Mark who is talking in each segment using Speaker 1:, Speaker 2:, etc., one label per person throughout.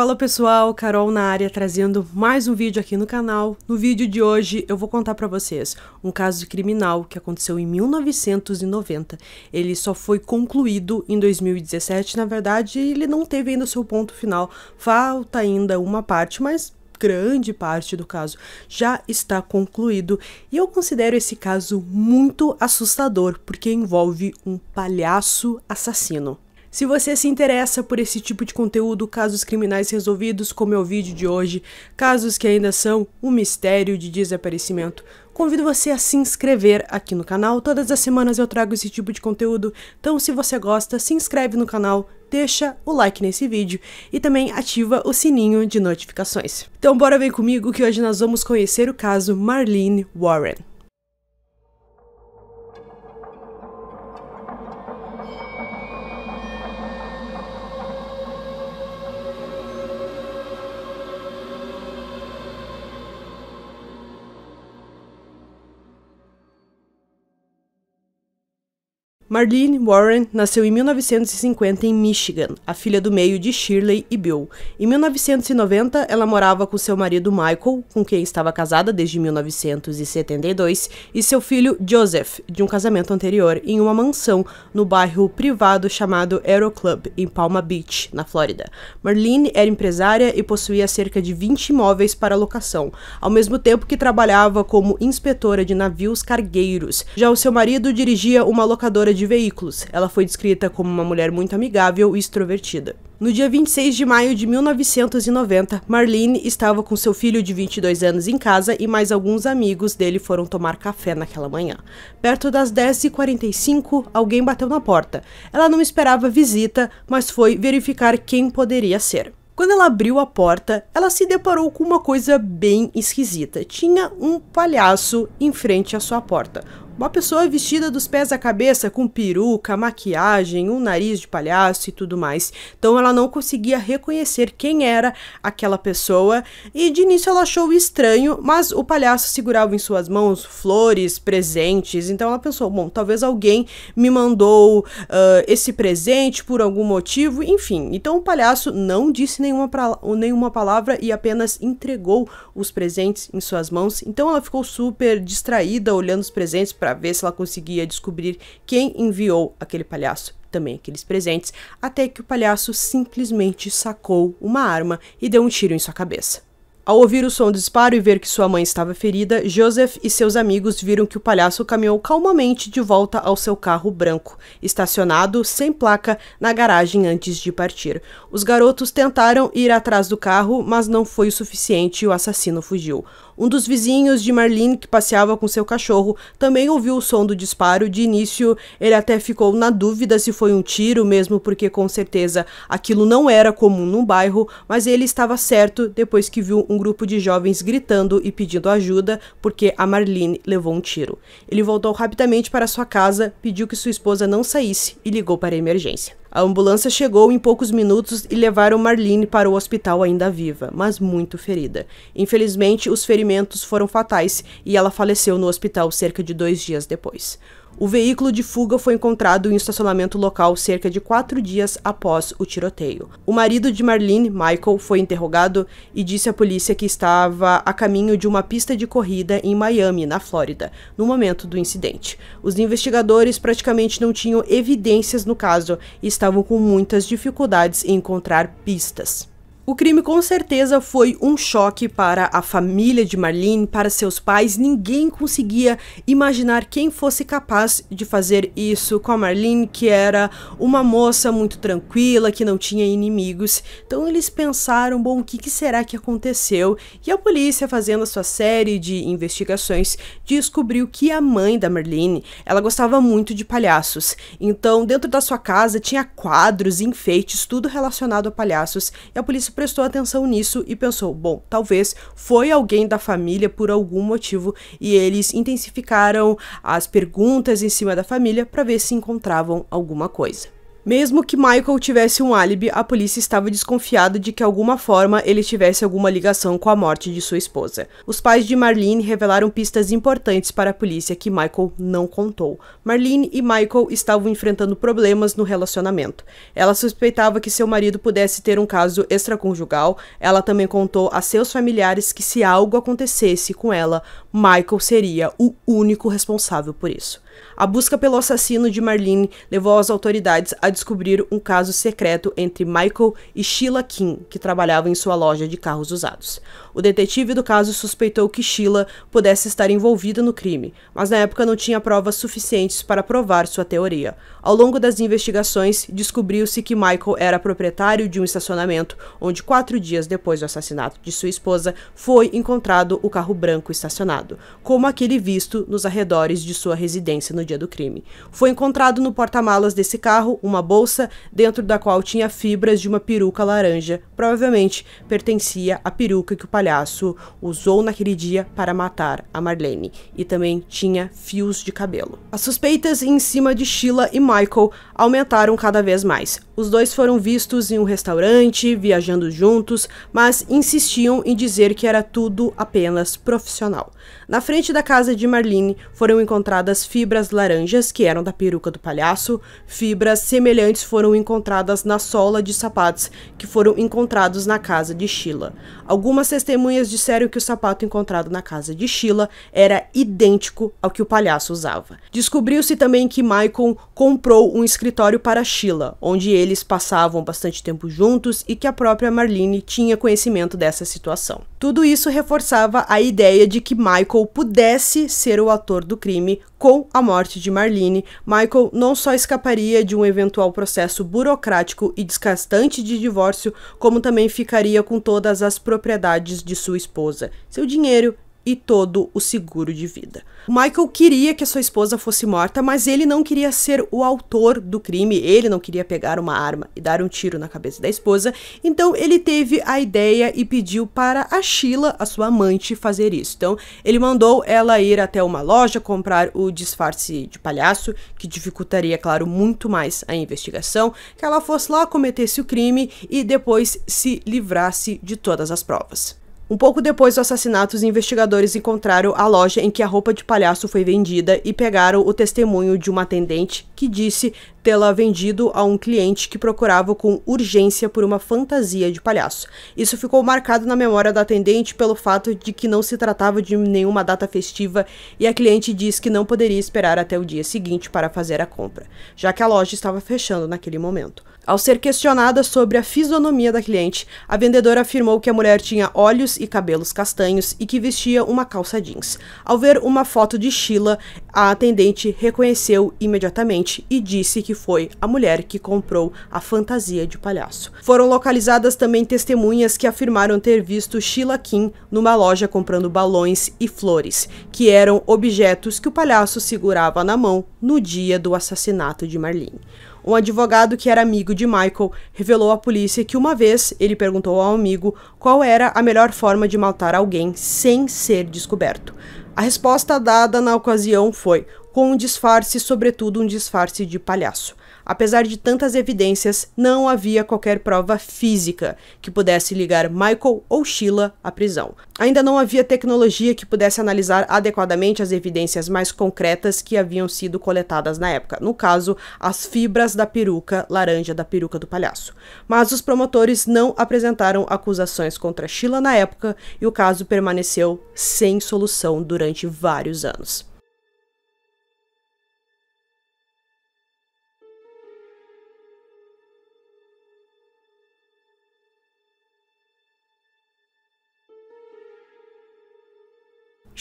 Speaker 1: Fala pessoal, Carol na área trazendo mais um vídeo aqui no canal. No vídeo de hoje eu vou contar para vocês um caso criminal que aconteceu em 1990. Ele só foi concluído em 2017, na verdade, ele não teve ainda seu ponto final. Falta ainda uma parte, mas grande parte do caso já está concluído e eu considero esse caso muito assustador porque envolve um palhaço assassino. Se você se interessa por esse tipo de conteúdo, casos criminais resolvidos, como é o vídeo de hoje, casos que ainda são um mistério de desaparecimento, convido você a se inscrever aqui no canal. Todas as semanas eu trago esse tipo de conteúdo, então se você gosta, se inscreve no canal, deixa o like nesse vídeo e também ativa o sininho de notificações. Então bora vem comigo que hoje nós vamos conhecer o caso Marlene Warren. Marlene Warren nasceu em 1950 em Michigan, a filha do meio de Shirley e Bill. Em 1990, ela morava com seu marido Michael, com quem estava casada desde 1972, e seu filho Joseph, de um casamento anterior, em uma mansão no bairro privado chamado Aero Club, em Palma Beach, na Flórida. Marlene era empresária e possuía cerca de 20 imóveis para locação, ao mesmo tempo que trabalhava como inspetora de navios cargueiros. Já o seu marido dirigia uma locadora de de veículos. Ela foi descrita como uma mulher muito amigável e extrovertida. No dia 26 de maio de 1990, Marlene estava com seu filho de 22 anos em casa e mais alguns amigos dele foram tomar café naquela manhã. Perto das 10h45, alguém bateu na porta. Ela não esperava visita, mas foi verificar quem poderia ser. Quando ela abriu a porta, ela se deparou com uma coisa bem esquisita. Tinha um palhaço em frente à sua porta. Uma pessoa vestida dos pés à cabeça, com peruca, maquiagem, um nariz de palhaço e tudo mais. Então ela não conseguia reconhecer quem era aquela pessoa e de início ela achou estranho, mas o palhaço segurava em suas mãos flores, presentes. Então ela pensou: bom, talvez alguém me mandou uh, esse presente por algum motivo, enfim. Então o palhaço não disse nenhuma, pra, nenhuma palavra e apenas entregou os presentes em suas mãos. Então ela ficou super distraída olhando os presentes para ver se ela conseguia descobrir quem enviou aquele palhaço também aqueles presentes, até que o palhaço simplesmente sacou uma arma e deu um tiro em sua cabeça. Ao ouvir o som do disparo e ver que sua mãe estava ferida, Joseph e seus amigos viram que o palhaço caminhou calmamente de volta ao seu carro branco, estacionado sem placa na garagem antes de partir. Os garotos tentaram ir atrás do carro, mas não foi o suficiente e o assassino fugiu. Um dos vizinhos de Marlene, que passeava com seu cachorro, também ouviu o som do disparo. De início, ele até ficou na dúvida se foi um tiro, mesmo porque com certeza aquilo não era comum num bairro, mas ele estava certo depois que viu um grupo de jovens gritando e pedindo ajuda porque a Marlene levou um tiro. Ele voltou rapidamente para sua casa, pediu que sua esposa não saísse e ligou para a emergência. A ambulância chegou em poucos minutos e levaram Marlene para o hospital ainda viva, mas muito ferida. Infelizmente, os ferimentos foram fatais e ela faleceu no hospital cerca de dois dias depois. O veículo de fuga foi encontrado em um estacionamento local cerca de quatro dias após o tiroteio. O marido de Marlene, Michael, foi interrogado e disse à polícia que estava a caminho de uma pista de corrida em Miami, na Flórida, no momento do incidente. Os investigadores praticamente não tinham evidências no caso e estavam com muitas dificuldades em encontrar pistas. O crime com certeza foi um choque para a família de Marlene, para seus pais. Ninguém conseguia imaginar quem fosse capaz de fazer isso com a Marlene, que era uma moça muito tranquila, que não tinha inimigos. Então eles pensaram, bom, o que, que será que aconteceu? E a polícia, fazendo a sua série de investigações, descobriu que a mãe da Marlene, ela gostava muito de palhaços. Então, dentro da sua casa tinha quadros, enfeites, tudo relacionado a palhaços. E a polícia prestou atenção nisso e pensou: bom, talvez foi alguém da família por algum motivo e eles intensificaram as perguntas em cima da família para ver se encontravam alguma coisa. Mesmo que Michael tivesse um álibi, a polícia estava desconfiada de que alguma forma ele tivesse alguma ligação com a morte de sua esposa. Os pais de Marlene revelaram pistas importantes para a polícia que Michael não contou. Marlene e Michael estavam enfrentando problemas no relacionamento. Ela suspeitava que seu marido pudesse ter um caso extraconjugal. Ela também contou a seus familiares que se algo acontecesse com ela, Michael seria o único responsável por isso. A busca pelo assassino de Marlene levou as autoridades a descobrir um caso secreto entre Michael e Sheila Kim que trabalhava em sua loja de carros usados. O detetive do caso suspeitou que Sheila pudesse estar envolvida no crime, mas na época não tinha provas suficientes para provar sua teoria. Ao longo das investigações, descobriu-se que Michael era proprietário de um estacionamento onde, quatro dias depois do assassinato de sua esposa, foi encontrado o carro branco estacionado, como aquele visto nos arredores de sua residência no dia do crime. Foi encontrado no porta-malas desse carro uma uma bolsa dentro da qual tinha fibras de uma peruca laranja. Provavelmente pertencia à peruca que o palhaço usou naquele dia para matar a Marlene. E também tinha fios de cabelo. As suspeitas em cima de Sheila e Michael aumentaram cada vez mais. Os dois foram vistos em um restaurante, viajando juntos, mas insistiam em dizer que era tudo apenas profissional. Na frente da casa de Marlene foram encontradas fibras laranjas que eram da peruca do palhaço. Fibras semelhantes foram encontradas na sola de sapatos que foram encontrados na casa de Sheila. Algumas testemunhas disseram que o sapato encontrado na casa de Sheila era idêntico ao que o palhaço usava. Descobriu-se também que Michael comprou um escritório para Sheila, onde eles passavam bastante tempo juntos e que a própria Marlene tinha conhecimento dessa situação. Tudo isso reforçava a ideia de que Michael Michael pudesse ser o ator do crime, com a morte de Marlene, Michael não só escaparia de um eventual processo burocrático e desgastante de divórcio, como também ficaria com todas as propriedades de sua esposa, seu dinheiro e todo o seguro de vida. Michael queria que a sua esposa fosse morta, mas ele não queria ser o autor do crime, ele não queria pegar uma arma e dar um tiro na cabeça da esposa, então ele teve a ideia e pediu para a Sheila, a sua amante, fazer isso. Então ele mandou ela ir até uma loja comprar o disfarce de palhaço, que dificultaria, claro, muito mais a investigação, que ela fosse lá, cometesse o crime e depois se livrasse de todas as provas. Um pouco depois do assassinato, os investigadores encontraram a loja em que a roupa de palhaço foi vendida e pegaram o testemunho de uma atendente que disse tê-la vendido a um cliente que procurava com urgência por uma fantasia de palhaço. Isso ficou marcado na memória da atendente pelo fato de que não se tratava de nenhuma data festiva e a cliente diz que não poderia esperar até o dia seguinte para fazer a compra, já que a loja estava fechando naquele momento. Ao ser questionada sobre a fisionomia da cliente, a vendedora afirmou que a mulher tinha olhos e cabelos castanhos e que vestia uma calça jeans. Ao ver uma foto de Sheila, a atendente reconheceu imediatamente e disse que que foi a mulher que comprou a fantasia de palhaço. Foram localizadas também testemunhas que afirmaram ter visto Sheila Kim numa loja comprando balões e flores, que eram objetos que o palhaço segurava na mão no dia do assassinato de Marlene. Um advogado que era amigo de Michael revelou à polícia que uma vez ele perguntou ao amigo qual era a melhor forma de matar alguém sem ser descoberto. A resposta dada na ocasião foi: com um disfarce, sobretudo um disfarce de palhaço. Apesar de tantas evidências, não havia qualquer prova física que pudesse ligar Michael ou Sheila à prisão. Ainda não havia tecnologia que pudesse analisar adequadamente as evidências mais concretas que haviam sido coletadas na época, no caso, as fibras da peruca laranja da peruca do palhaço. Mas os promotores não apresentaram acusações contra Sheila na época e o caso permaneceu sem solução durante vários anos.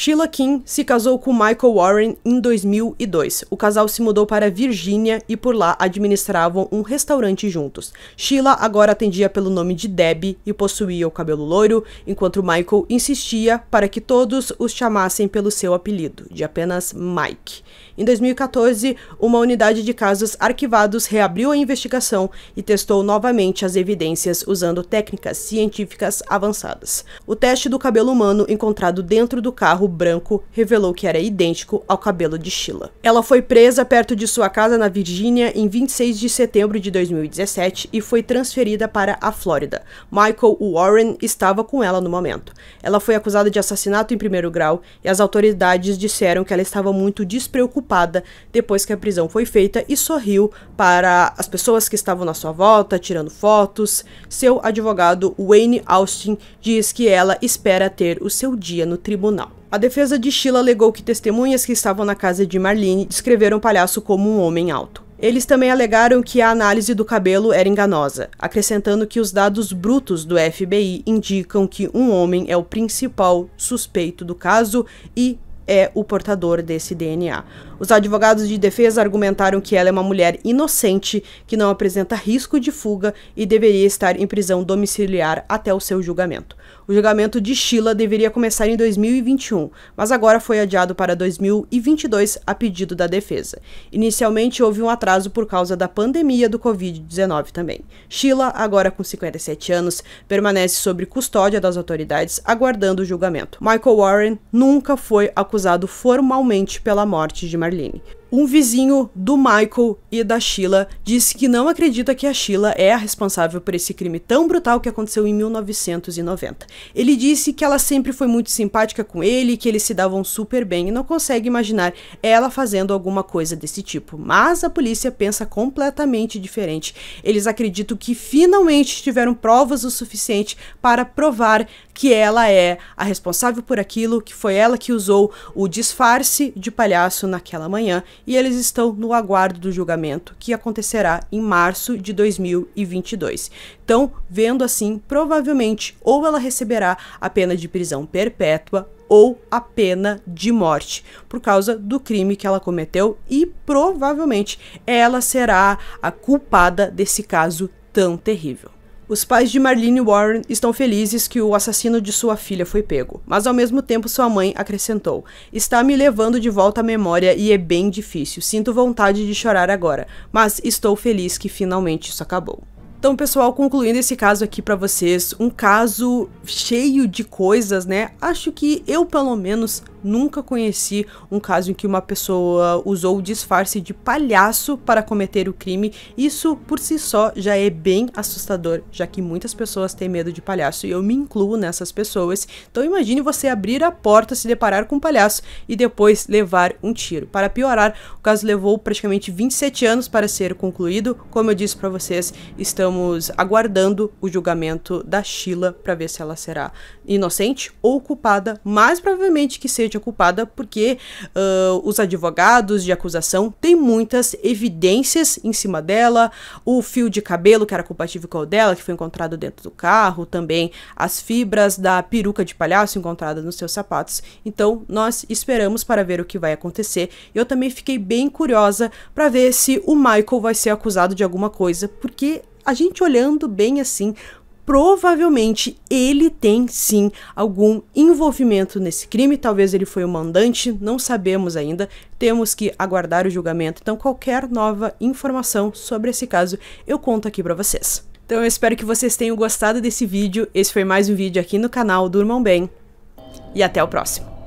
Speaker 1: Sheila Kim se casou com Michael Warren em 2002. O casal se mudou para Virgínia e por lá administravam um restaurante juntos. Sheila agora atendia pelo nome de Debbie e possuía o cabelo loiro, enquanto Michael insistia para que todos os chamassem pelo seu apelido, de apenas Mike. Em 2014, uma unidade de casos arquivados reabriu a investigação e testou novamente as evidências usando técnicas científicas avançadas. O teste do cabelo humano encontrado dentro do carro branco revelou que era idêntico ao cabelo de Sheila. Ela foi presa perto de sua casa na Virgínia em 26 de setembro de 2017 e foi transferida para a Flórida. Michael Warren estava com ela no momento. Ela foi acusada de assassinato em primeiro grau e as autoridades disseram que ela estava muito despreocupada depois que a prisão foi feita e sorriu para as pessoas que estavam na sua volta, tirando fotos. Seu advogado, Wayne Austin, diz que ela espera ter o seu dia no tribunal. A defesa de Sheila alegou que testemunhas que estavam na casa de Marlene descreveram o palhaço como um homem alto. Eles também alegaram que a análise do cabelo era enganosa, acrescentando que os dados brutos do FBI indicam que um homem é o principal suspeito do caso e é o portador desse DNA. Os advogados de defesa argumentaram que ela é uma mulher inocente, que não apresenta risco de fuga e deveria estar em prisão domiciliar até o seu julgamento. O julgamento de Sheila deveria começar em 2021, mas agora foi adiado para 2022 a pedido da defesa. Inicialmente houve um atraso por causa da pandemia do Covid-19 também. Sheila, agora com 57 anos, permanece sob custódia das autoridades, aguardando o julgamento. Michael Warren nunca foi acusado formalmente pela morte de Marlene. Um vizinho do Michael e da Sheila disse que não acredita que a Sheila é a responsável por esse crime tão brutal que aconteceu em 1990. Ele disse que ela sempre foi muito simpática com ele, que eles se davam super bem e não consegue imaginar ela fazendo alguma coisa desse tipo. Mas a polícia pensa completamente diferente. Eles acreditam que finalmente tiveram provas o suficiente para provar que ela é a responsável por aquilo, que foi ela que usou o disfarce de palhaço naquela manhã e eles estão no aguardo do julgamento, que acontecerá em março de 2022. Então, vendo assim, provavelmente ou ela receberá a pena de prisão perpétua ou a pena de morte por causa do crime que ela cometeu e provavelmente ela será a culpada desse caso tão terrível. Os pais de Marlene Warren estão felizes que o assassino de sua filha foi pego, mas ao mesmo tempo sua mãe acrescentou: Está me levando de volta à memória e é bem difícil. Sinto vontade de chorar agora, mas estou feliz que finalmente isso acabou. Então, pessoal, concluindo esse caso aqui para vocês, um caso cheio de coisas, né? Acho que eu, pelo menos, Nunca conheci um caso em que uma pessoa usou o disfarce de palhaço para cometer o crime. Isso por si só já é bem assustador, já que muitas pessoas têm medo de palhaço e eu me incluo nessas pessoas. Então imagine você abrir a porta, se deparar com um palhaço e depois levar um tiro. Para piorar, o caso levou praticamente 27 anos para ser concluído. Como eu disse para vocês, estamos aguardando o julgamento da Sheila para ver se ela será inocente ou culpada, mas provavelmente que seja gente é culpada porque uh, os advogados de acusação têm muitas evidências em cima dela, o fio de cabelo que era compatível com o dela, que foi encontrado dentro do carro, também as fibras da peruca de palhaço encontrada nos seus sapatos. Então, nós esperamos para ver o que vai acontecer. Eu também fiquei bem curiosa para ver se o Michael vai ser acusado de alguma coisa, porque a gente olhando bem assim, provavelmente ele tem sim algum envolvimento nesse crime. Talvez ele foi o mandante, não sabemos ainda. Temos que aguardar o julgamento. Então, qualquer nova informação sobre esse caso eu conto aqui para vocês. Então, eu espero que vocês tenham gostado desse vídeo. Esse foi mais um vídeo aqui no canal Durmam Bem e até o próximo.